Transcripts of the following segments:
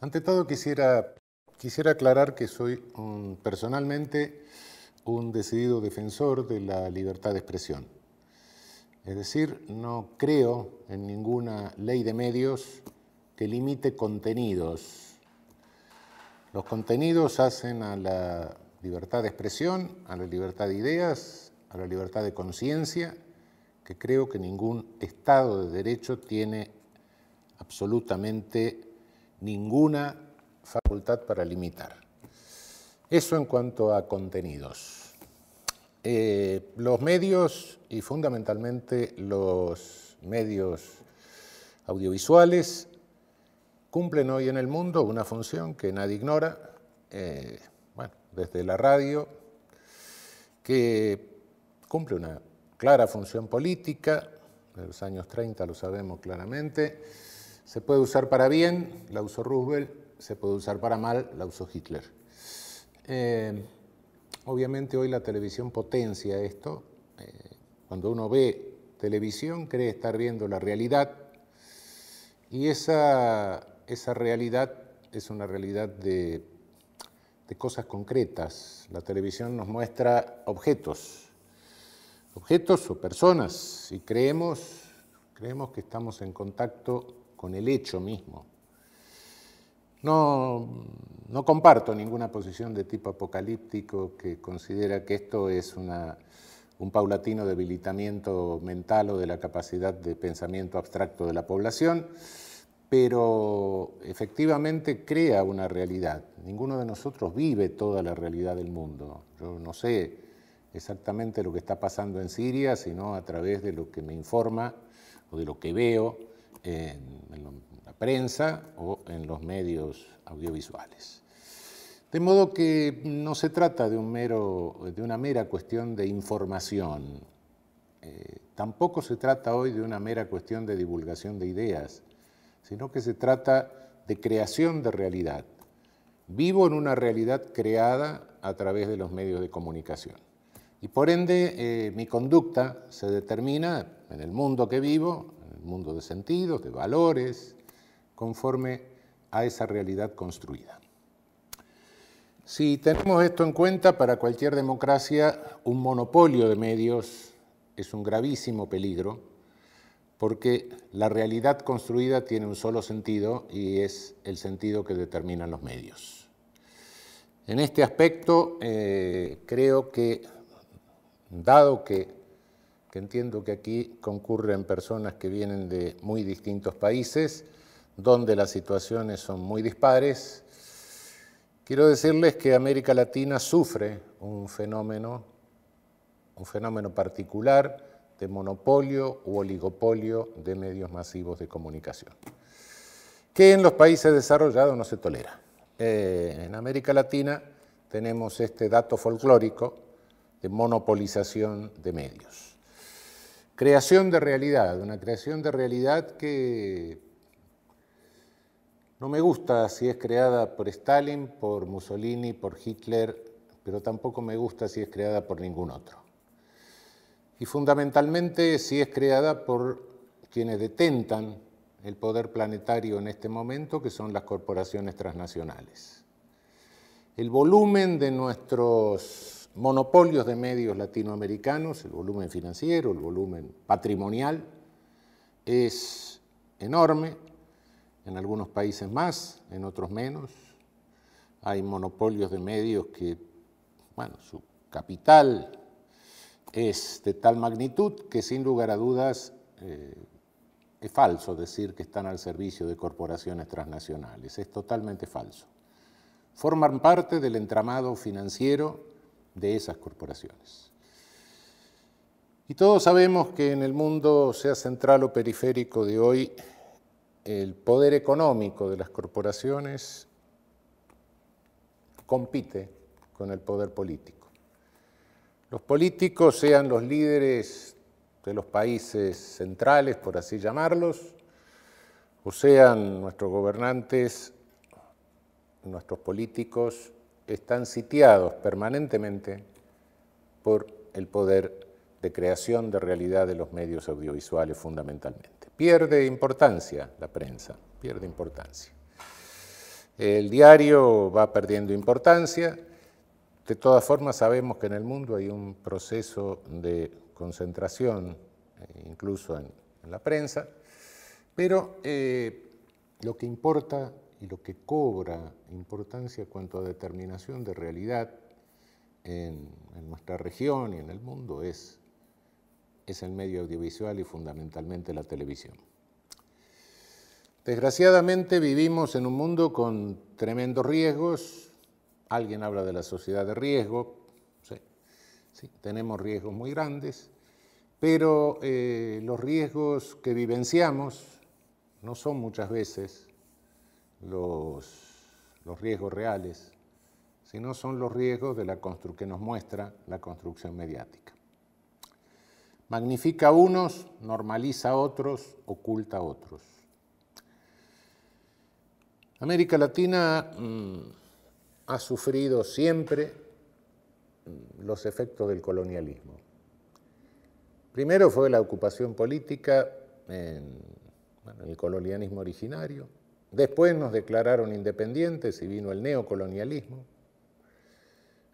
Ante todo quisiera, quisiera aclarar que soy personalmente un decidido defensor de la libertad de expresión. Es decir, no creo en ninguna ley de medios que limite contenidos. Los contenidos hacen a la libertad de expresión, a la libertad de ideas, a la libertad de conciencia, que creo que ningún Estado de Derecho tiene absolutamente ninguna facultad para limitar. Eso en cuanto a contenidos. Eh, los medios y fundamentalmente los medios audiovisuales cumplen hoy en el mundo una función que nadie ignora. Eh, desde la radio, que cumple una clara función política, de los años 30 lo sabemos claramente, se puede usar para bien, la usó Roosevelt, se puede usar para mal, la usó Hitler. Eh, obviamente hoy la televisión potencia esto, eh, cuando uno ve televisión cree estar viendo la realidad y esa, esa realidad es una realidad de de cosas concretas. La televisión nos muestra objetos, objetos o personas, y creemos, creemos que estamos en contacto con el hecho mismo. No, comparto ninguna posición de tipo apocalíptico que considera que esto es un paulatino debilitamiento mental o de la capacidad de pensamiento abstracto de la población pero efectivamente crea una realidad. Ninguno de nosotros vive toda la realidad del mundo. Yo no sé exactamente lo que está pasando en Siria, sino a través de lo que me informa o de lo que veo eh, en, la prensa o en los medios audiovisuales. De modo que no se trata de, un mero, de una mera cuestión de información, eh, tampoco se trata hoy de una mera cuestión de divulgación de ideas, sino que se trata de creación de realidad. Vivo en una realidad creada a través de los medios de comunicación. Y por ende, eh, mi conducta se determina en el mundo que vivo, en el mundo de sentidos, de valores, conforme a esa realidad construida. Si tenemos esto en cuenta, para cualquier democracia un monopolio de medios es un gravísimo peligro porque la realidad construida tiene un solo sentido y es el sentido que determinan los medios. En este aspecto eh, creo que, dado que, que, entiendo que aquí concurren personas que vienen de muy distintos países, donde las situaciones son muy dispares, quiero decirles que América Latina sufre un fenómeno, un fenómeno particular, de monopolio u oligopolio de medios masivos de comunicación, que en los países desarrollados no se tolera. Eh, en América Latina tenemos este dato folclórico de monopolización de medios. Creación de realidad, una creación de realidad que no me gusta si es creada por Stalin, por Mussolini, por Hitler, pero tampoco me gusta si es creada por ningún otro y fundamentalmente si es creada por quienes detentan el poder planetario en este momento, que son las corporaciones transnacionales. El volumen de nuestros monopolios de medios latinoamericanos, el volumen financiero, el volumen patrimonial, es enorme, en algunos países más, en otros menos. Hay monopolios de medios que, bueno, su capital es de tal magnitud que sin lugar a dudas eh, es falso decir que están al servicio de corporaciones transnacionales, es totalmente falso. Forman parte del entramado financiero de esas corporaciones. Y todos sabemos que en el mundo, sea central o periférico de hoy, el poder económico de las corporaciones compite con el poder político. Los políticos, sean los líderes de los países centrales, por así llamarlos, o sean nuestros gobernantes, nuestros políticos, están sitiados permanentemente por el poder de creación de realidad de los medios audiovisuales fundamentalmente. Pierde importancia la prensa, pierde importancia. El diario va perdiendo importancia, de todas formas, sabemos que en el mundo hay un proceso de concentración, eh, incluso en, la prensa, pero eh, lo que importa y lo que cobra importancia cuanto a determinación de realidad en, nuestra región y en el mundo es, es el medio audiovisual y fundamentalmente la televisión. Desgraciadamente vivimos en un mundo con tremendos riesgos, Alguien habla de la sociedad de riesgo. Sí, tenemos riesgos muy grandes, pero eh, los riesgos que vivenciamos no son muchas veces los, los riesgos reales, sino son los riesgos de la que nos muestra la construcción mediática. Magnifica a unos, normaliza a otros, oculta a otros. América Latina... Mm, ha sufrido siempre mm, los efectos del colonialismo. Primero fue la ocupación política en, el colonialismo originario, después nos declararon independientes y vino el neocolonialismo,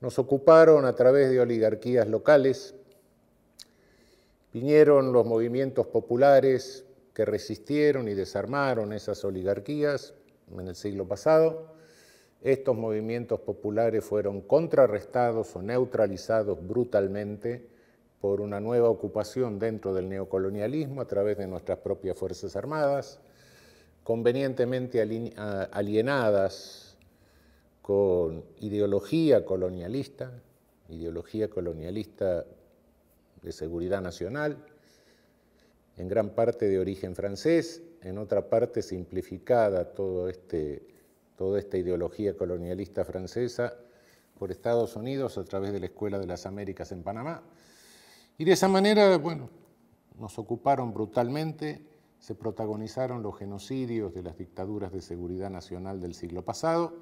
nos ocuparon a través de oligarquías locales, vinieron los movimientos populares que resistieron y desarmaron esas oligarquías en el siglo pasado, estos movimientos populares fueron contrarrestados o neutralizados brutalmente por una nueva ocupación dentro del neocolonialismo a través de nuestras propias Fuerzas Armadas, convenientemente alienadas con ideología colonialista, ideología colonialista de seguridad nacional, en gran parte de origen francés, en otra parte simplificada todo este toda esta ideología colonialista francesa por Estados Unidos a través de la Escuela de las Américas en Panamá. Y de esa manera, bueno, nos ocuparon brutalmente, se protagonizaron los genocidios de las dictaduras de seguridad nacional del siglo pasado,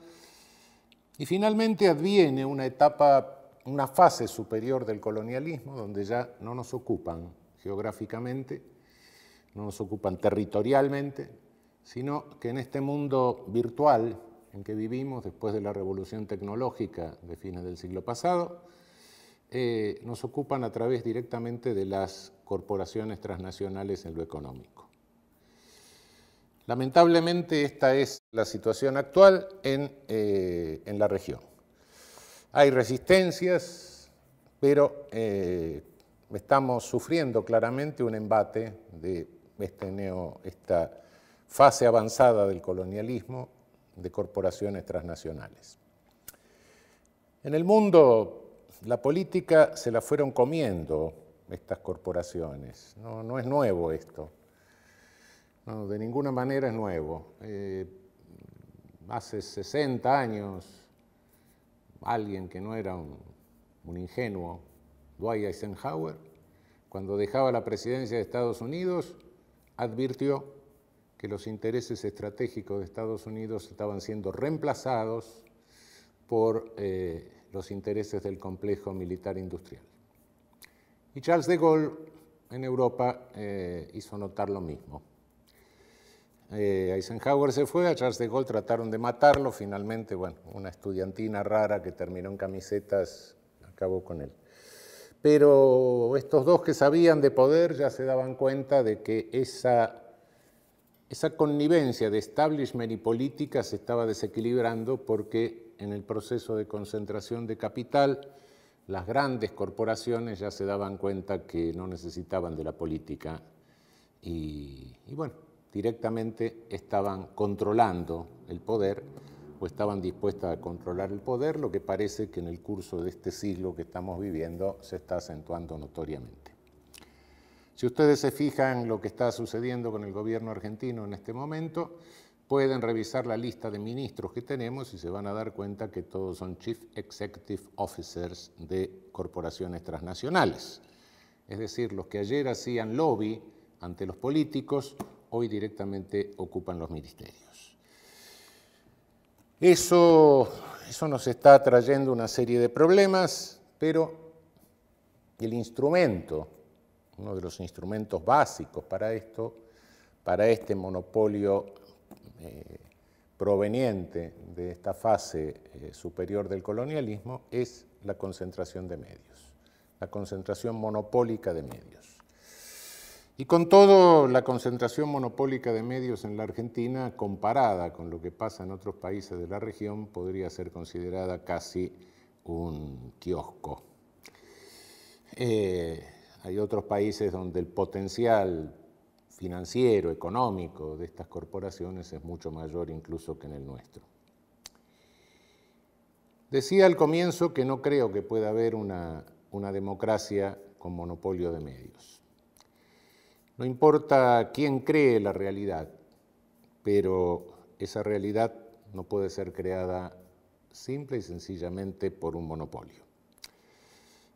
y finalmente adviene una etapa, una fase superior del colonialismo, donde ya no nos ocupan geográficamente, no nos ocupan territorialmente, sino que en este mundo virtual en que vivimos después de la revolución tecnológica de fines del siglo pasado, eh, nos ocupan a través directamente de las corporaciones transnacionales en lo económico. Lamentablemente esta es la situación actual en, eh, la región. Hay resistencias, pero eh, estamos sufriendo claramente un embate de este neo, esta fase avanzada del colonialismo de corporaciones transnacionales. En el mundo, la política se la fueron comiendo estas corporaciones. No, es nuevo esto. de ninguna manera es nuevo. Eh, hace 60 años, alguien que no era un, un ingenuo, Dwight Eisenhower, cuando dejaba la presidencia de Estados Unidos, advirtió que los intereses estratégicos de Estados Unidos estaban siendo reemplazados por eh, los intereses del complejo militar industrial. Y Charles de Gaulle en Europa eh, hizo notar lo mismo. Eh, Eisenhower se fue, a Charles de Gaulle trataron de matarlo, finalmente, bueno, una estudiantina rara que terminó en camisetas acabó con él. Pero estos dos que sabían de poder ya se daban cuenta de que esa esa connivencia de establishment y política se estaba desequilibrando porque en el proceso de concentración de capital las grandes corporaciones ya se daban cuenta que no necesitaban de la política y, y bueno, directamente estaban controlando el poder o estaban dispuestas a controlar el poder, lo que parece que en el curso de este siglo que estamos viviendo se está acentuando notoriamente. Si ustedes se fijan lo que está sucediendo con el gobierno argentino en este momento, pueden revisar la lista de ministros que tenemos y se van a dar cuenta que todos son Chief Executive Officers de corporaciones transnacionales. Es decir, los que ayer hacían lobby ante los políticos, hoy directamente ocupan los ministerios. Eso, eso nos está trayendo una serie de problemas, pero el instrumento uno de los instrumentos básicos para esto, para este monopolio eh, proveniente de esta fase eh, superior del colonialismo, es la concentración de medios, la concentración monopólica de medios. Y con todo, la concentración monopólica de medios en la Argentina, comparada con lo que pasa en otros países de la región, podría ser considerada casi un kiosco. Eh, hay otros países donde el potencial financiero, económico de estas corporaciones es mucho mayor incluso que en el nuestro. Decía al comienzo que no creo que pueda haber una, una democracia con monopolio de medios. No importa quién cree la realidad, pero esa realidad no puede ser creada simple y sencillamente por un monopolio.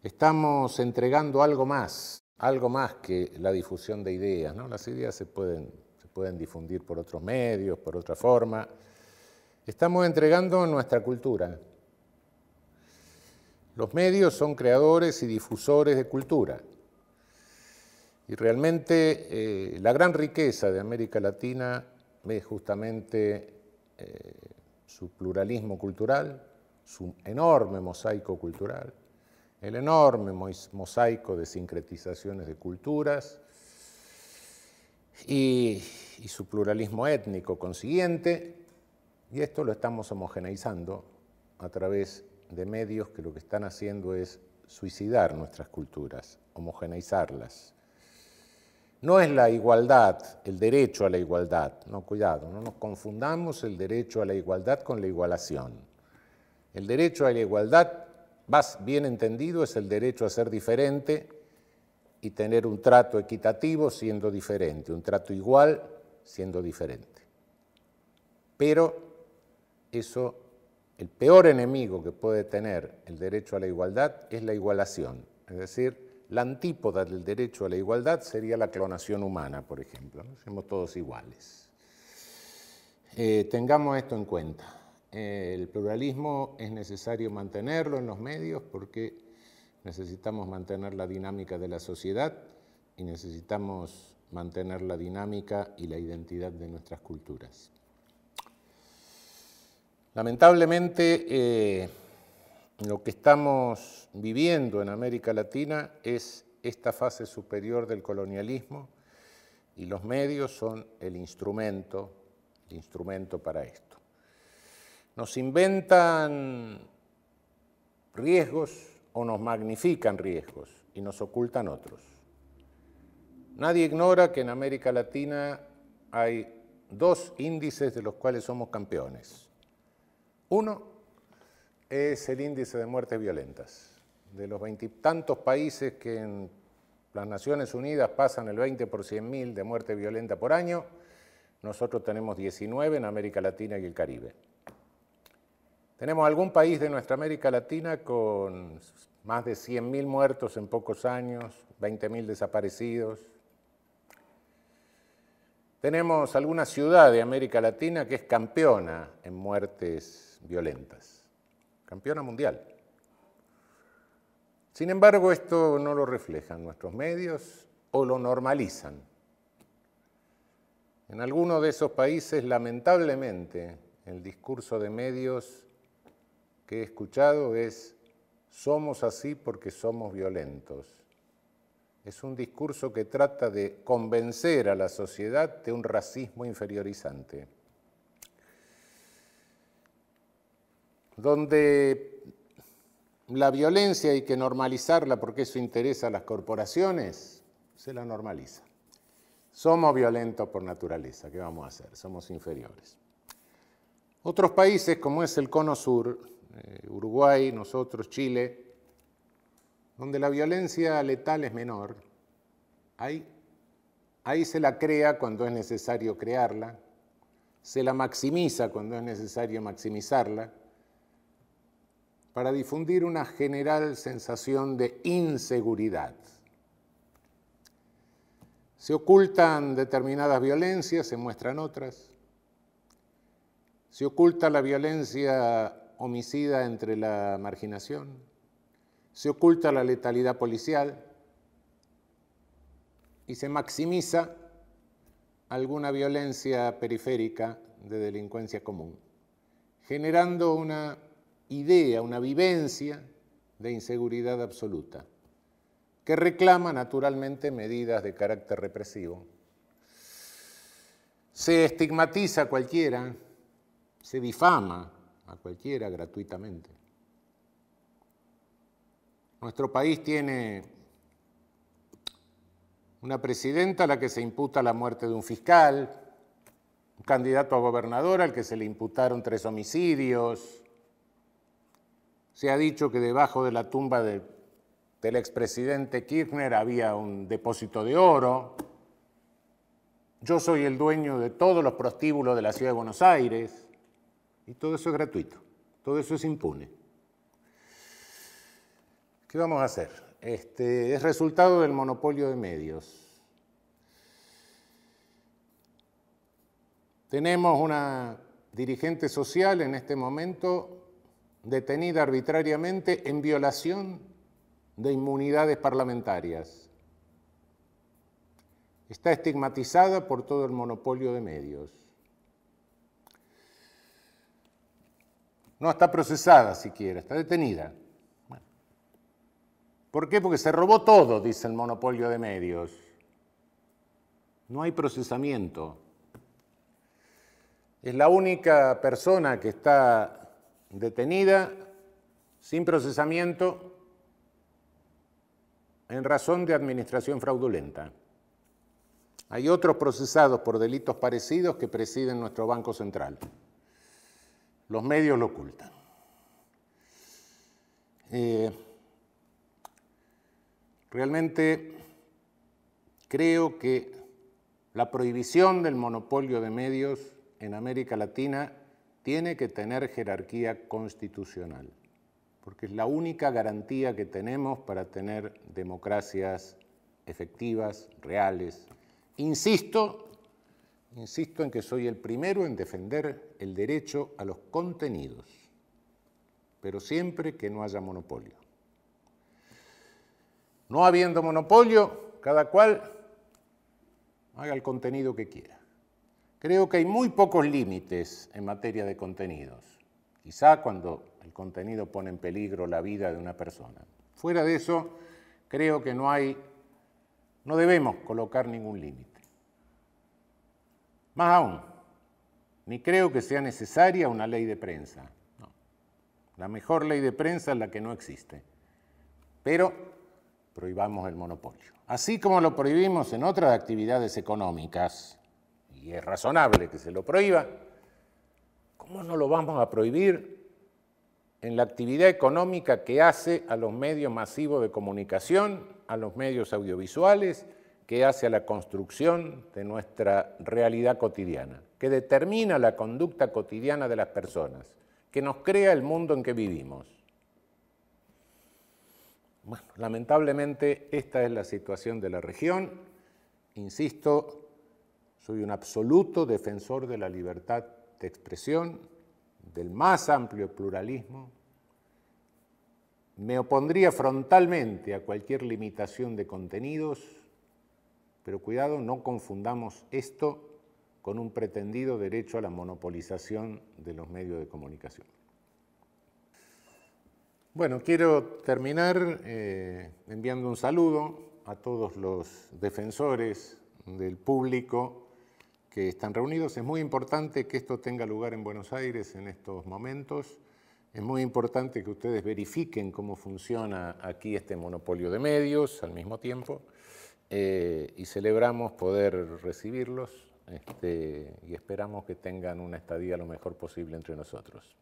Estamos entregando algo más, algo más que la difusión de ideas. ¿no? Las ideas se pueden, se pueden difundir por otros medios, por otra forma. Estamos entregando nuestra cultura. Los medios son creadores y difusores de cultura. Y realmente eh, la gran riqueza de América Latina es justamente eh, su pluralismo cultural, su enorme mosaico cultural, el enorme mosaico de sincretizaciones de culturas y, su pluralismo étnico consiguiente, y esto lo estamos homogeneizando a través de medios que lo que están haciendo es suicidar nuestras culturas, homogeneizarlas. No es la igualdad, el derecho a la igualdad, no, cuidado, no nos confundamos el derecho a la igualdad con la igualación. El derecho a la igualdad más bien entendido es el derecho a ser diferente y tener un trato equitativo siendo diferente, un trato igual siendo diferente. Pero eso, el peor enemigo que puede tener el derecho a la igualdad es la igualación, es decir, la antípoda del derecho a la igualdad sería la clonación humana, por ejemplo. ¿no? Somos todos iguales. Eh, tengamos esto en cuenta. Eh, el pluralismo es necesario mantenerlo en los medios porque necesitamos mantener la dinámica de la sociedad y necesitamos mantener la dinámica y la identidad de nuestras culturas. Lamentablemente, eh, lo que estamos viviendo en América Latina es esta fase superior del colonialismo y los medios son el instrumento, el instrumento para esto nos inventan riesgos o nos magnifican riesgos y nos ocultan otros. Nadie ignora que en América Latina hay dos índices de los cuales somos campeones. Uno es el índice de muertes violentas. De los veintitantos países que en las Naciones Unidas pasan el 20 por mil de muerte violenta por año, nosotros tenemos 19 en América Latina y el Caribe. Tenemos algún país de nuestra América Latina con más de 100.000 muertos en pocos años, 20.000 desaparecidos. Tenemos alguna ciudad de América Latina que es campeona en muertes violentas, campeona mundial. Sin embargo, esto no lo reflejan nuestros medios o lo normalizan. En alguno de esos países, lamentablemente, el discurso de medios que he escuchado es, somos así porque somos violentos. Es un discurso que trata de convencer a la sociedad de un racismo inferiorizante, donde la violencia hay que normalizarla porque eso interesa a las corporaciones, se la normaliza. Somos violentos por naturaleza, ¿qué vamos a hacer? Somos inferiores. Otros países, como es el Cono Sur, eh, Uruguay, nosotros, Chile, donde la violencia letal es menor, ahí, ahí se la crea cuando es necesario crearla, se la maximiza cuando es necesario maximizarla, para difundir una general sensación de inseguridad. Se ocultan determinadas violencias, se muestran otras. Se oculta la violencia homicida entre la marginación, se oculta la letalidad policial y se maximiza alguna violencia periférica de delincuencia común, generando una idea, una vivencia de inseguridad absoluta, que reclama naturalmente medidas de carácter represivo. Se estigmatiza cualquiera, se difama a cualquiera gratuitamente. Nuestro país tiene una presidenta a la que se imputa la muerte de un fiscal, un candidato a gobernador al que se le imputaron tres homicidios. Se ha dicho que debajo de la tumba del expresidente Kirchner había un depósito de oro. Yo soy el dueño de todos los prostíbulos de la ciudad de Buenos Aires. Y todo eso es gratuito, todo eso es impune. ¿Qué vamos a hacer? Este, es resultado del monopolio de medios. Tenemos una dirigente social en este momento detenida arbitrariamente en violación de inmunidades parlamentarias. Está estigmatizada por todo el monopolio de medios. No, está procesada siquiera, está detenida. ¿Por qué? Porque se robó todo, dice el monopolio de medios. No hay procesamiento. Es la única persona que está detenida sin procesamiento en razón de administración fraudulenta. Hay otros procesados por delitos parecidos que presiden nuestro Banco Central. Los medios lo ocultan. Eh, realmente creo que la prohibición del monopolio de medios en América Latina tiene que tener jerarquía constitucional, porque es la única garantía que tenemos para tener democracias efectivas, reales. Insisto Insisto en que soy el primero en defender el derecho a los contenidos, pero siempre que no haya monopolio. No habiendo monopolio, cada cual haga el contenido que quiera. Creo que hay muy pocos límites en materia de contenidos, quizá cuando el contenido pone en peligro la vida de una persona. Fuera de eso, creo que no hay, no debemos colocar ningún límite. Más aún, ni creo que sea necesaria una ley de prensa. La mejor ley de prensa es la que no existe. Pero prohibamos el monopolio. Así como lo prohibimos en otras actividades económicas, y es razonable que se lo prohíba, ¿cómo no lo vamos a prohibir en la actividad económica que hace a los medios masivos de comunicación, a los medios audiovisuales, que hace a la construcción de nuestra realidad cotidiana, que determina la conducta cotidiana de las personas, que nos crea el mundo en que vivimos. lamentablemente esta es la situación de la región. Insisto, soy un absoluto defensor de la libertad de expresión, del más amplio pluralismo. Me opondría frontalmente a cualquier limitación de contenidos, pero cuidado, no confundamos esto con un pretendido derecho a la monopolización de los medios de comunicación. Bueno, quiero terminar eh, enviando un saludo a todos los defensores del público que están reunidos. Es muy importante que esto tenga lugar en Buenos Aires en estos momentos. Es muy importante que ustedes verifiquen cómo funciona aquí este monopolio de medios al mismo tiempo. Eh, y celebramos poder recibirlos este, y esperamos que tengan una estadía lo mejor posible entre nosotros.